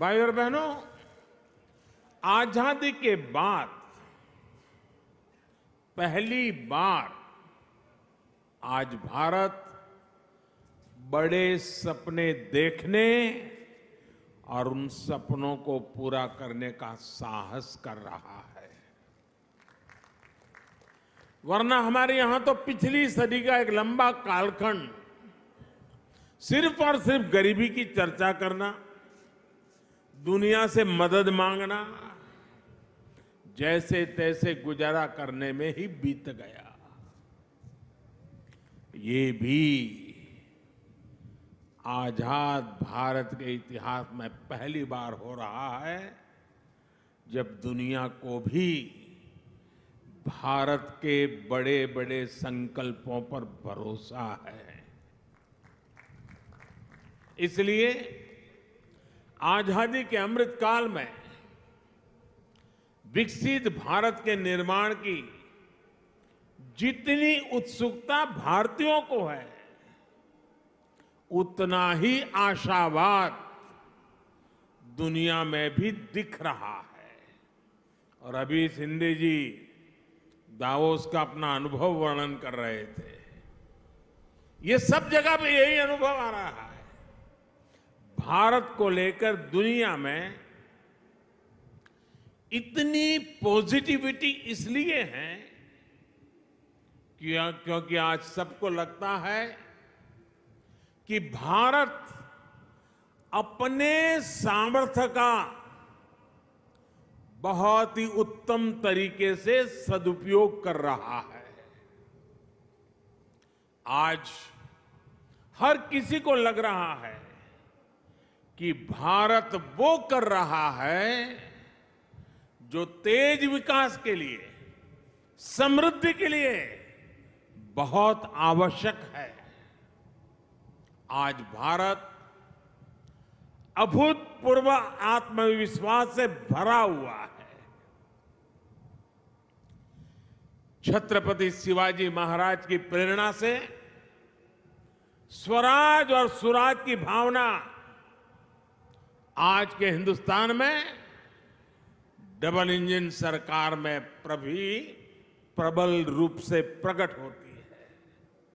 भाई और बहनों आजादी के बाद पहली बार आज भारत बड़े सपने देखने और उन सपनों को पूरा करने का साहस कर रहा है वरना हमारे यहां तो पिछली सदी का एक लंबा कालखंड सिर्फ और सिर्फ गरीबी की चर्चा करना दुनिया से मदद मांगना जैसे तैसे गुजारा करने में ही बीत गया ये भी आजाद भारत के इतिहास में पहली बार हो रहा है जब दुनिया को भी भारत के बड़े बड़े संकल्पों पर भरोसा है इसलिए आजादी के अमृत काल में विकसित भारत के निर्माण की जितनी उत्सुकता भारतीयों को है उतना ही आशावाद दुनिया में भी दिख रहा है और अभी सिंधे जी दावोस का अपना अनुभव वर्णन कर रहे थे ये सब जगह पे यही अनुभव आ रहा है भारत को लेकर दुनिया में इतनी पॉजिटिविटी इसलिए है क्योंकि आज सबको लगता है कि भारत अपने सामर्थ्य का बहुत ही उत्तम तरीके से सदुपयोग कर रहा है आज हर किसी को लग रहा है कि भारत वो कर रहा है जो तेज विकास के लिए समृद्धि के लिए बहुत आवश्यक है आज भारत अभूतपूर्व आत्मविश्वास से भरा हुआ है छत्रपति शिवाजी महाराज की प्रेरणा से स्वराज और सुराज की भावना आज के हिंदुस्तान में डबल इंजन सरकार में प्रभी प्रबल रूप से प्रकट होती